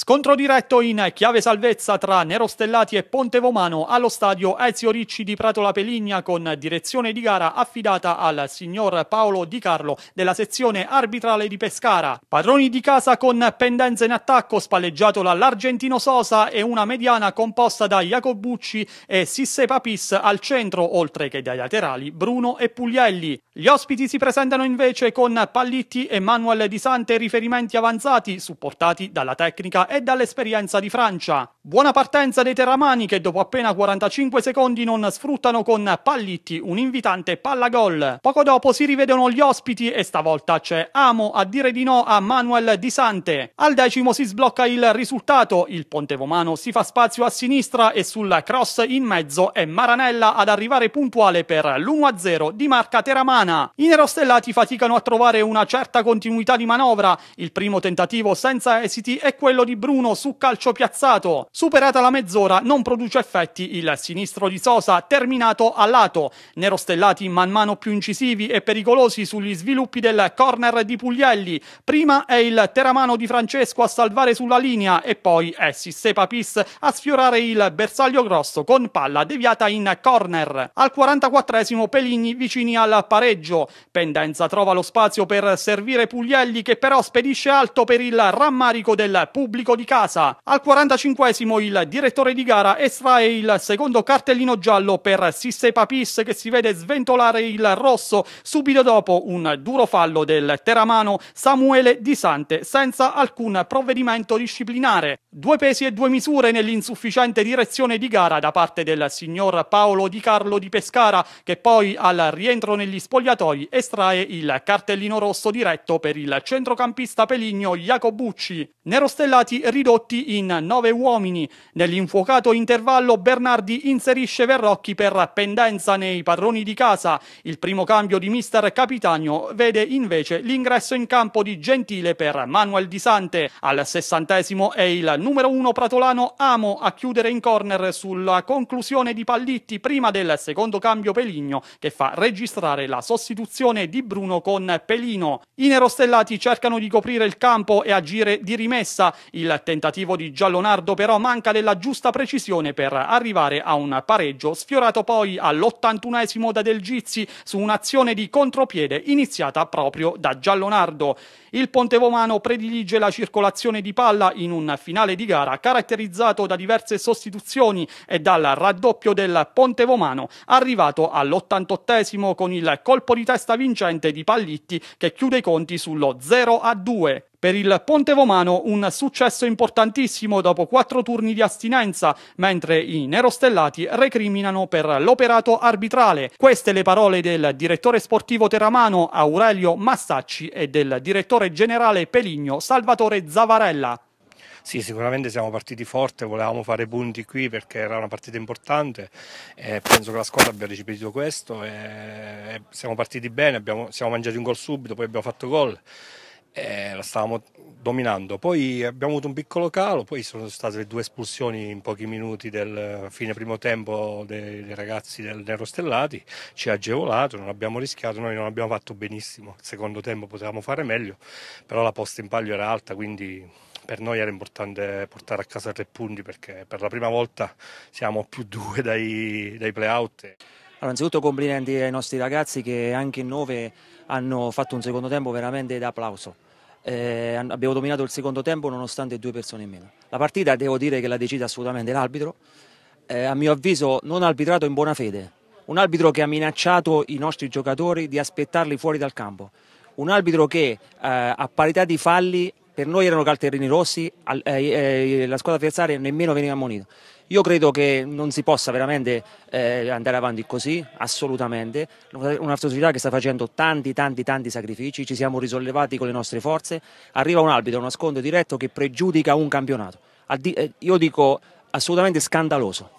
Scontro diretto in chiave salvezza tra Nerostellati e Ponte Vomano allo stadio Ezio Ricci di Prato La Peligna con direzione di gara affidata al signor Paolo Di Carlo della sezione arbitrale di Pescara. Padroni di casa con pendenza in attacco spalleggiato dall'argentino Sosa e una mediana composta da Jacobucci e Sisse Papis al centro oltre che dai laterali Bruno e Puglielli. Gli ospiti si presentano invece con Pallitti e Manuel Di Sante riferimenti avanzati, supportati dalla tecnica e dall'esperienza di Francia. Buona partenza dei terramani che dopo appena 45 secondi non sfruttano con Pallitti un invitante palla gol. Poco dopo si rivedono gli ospiti e stavolta c'è Amo a dire di no a Manuel Di Sante. Al decimo si sblocca il risultato, il Pontevomano si fa spazio a sinistra e sul cross in mezzo è Maranella ad arrivare puntuale per l'1-0 di marca Teramani italiana. I nerostellati faticano a trovare una certa continuità di manovra. Il primo tentativo senza esiti è quello di Bruno su calcio piazzato. Superata la mezz'ora non produce effetti il sinistro di Sosa terminato a lato. Nerostellati man mano più incisivi e pericolosi sugli sviluppi del corner di Puglielli. Prima è il teramano di Francesco a salvare sulla linea e poi è Sisse Papis a sfiorare il bersaglio grosso con palla deviata in corner. Al 44 Peligni vicini al pareggio pareggio. Pendenza trova lo spazio per servire Puglielli che però spedisce alto per il rammarico del pubblico di casa. Al 45esimo il direttore di gara estrae il secondo cartellino giallo per Sisse Papis che si vede sventolare il rosso subito dopo un duro fallo del teramano Samuele Di Sante senza alcun provvedimento disciplinare. Due pesi e due misure nell'insufficiente direzione di gara da parte del signor Paolo Di Carlo di Pescara che poi al rientro negli spogliatoi spogliatoi estrae il cartellino rosso diretto per il centrocampista peligno Iacobucci. Nerostellati ridotti in nove uomini. Nell'infuocato intervallo Bernardi inserisce Verrocchi per pendenza nei padroni di casa. Il primo cambio di mister Capitano vede invece l'ingresso in campo di Gentile per Manuel Di Sante. Al sessantesimo è il numero uno pratolano Amo a chiudere in corner sulla conclusione di Pallitti prima del secondo cambio Peligno che fa registrare la sostituzione di Bruno con Pelino. I nerostellati cercano di coprire il campo e agire di rimessa. Il tentativo di Giallonardo però manca della giusta precisione per arrivare a un pareggio, sfiorato poi all'81esimo da Del Gizzi su un'azione di contropiede iniziata proprio da Giallonardo. Il Pontevomano predilige la circolazione di palla in un finale di gara caratterizzato da diverse sostituzioni e dal raddoppio del Pontevomano arrivato all'88esimo con il colpo colpo di testa vincente di Pallitti che chiude i conti sullo 0 a 2. Per il Ponte Vomano un successo importantissimo dopo quattro turni di astinenza, mentre i nerostellati recriminano per l'operato arbitrale. Queste le parole del direttore sportivo teramano Aurelio Massacci e del direttore generale Peligno Salvatore Zavarella. Sì, sicuramente siamo partiti forte, volevamo fare punti qui perché era una partita importante e penso che la squadra abbia recepito questo. siamo partiti bene, abbiamo, siamo mangiati un gol subito, poi abbiamo fatto gol la stavamo dominando. Poi abbiamo avuto un piccolo calo, poi sono state le due espulsioni in pochi minuti del fine primo tempo dei, dei ragazzi del Nero Stellati, ci ha agevolato, non abbiamo rischiato, noi non abbiamo fatto benissimo, il secondo tempo potevamo fare meglio, però la posta in palio era alta, quindi per noi era importante portare a casa tre punti perché per la prima volta siamo più due dai, dai playout. Allora, innanzitutto complimenti ai nostri ragazzi che anche in nove hanno fatto un secondo tempo veramente da applauso. Eh, abbiamo dominato il secondo tempo nonostante due persone in meno. La partita devo dire che la decide assolutamente l'arbitro, eh, a mio avviso non arbitrato in buona fede, un arbitro che ha minacciato i nostri giocatori di aspettarli fuori dal campo, un arbitro che eh, a parità di falli per noi erano cartellini rossi, al, eh, eh, la squadra avversaria nemmeno veniva ammonita. Io credo che non si possa veramente eh, andare avanti così, assolutamente. Una società che sta facendo tanti, tanti, tanti sacrifici, ci siamo risollevati con le nostre forze. Arriva un arbitro, uno scontro diretto che pregiudica un campionato. Eh, io dico assolutamente scandaloso.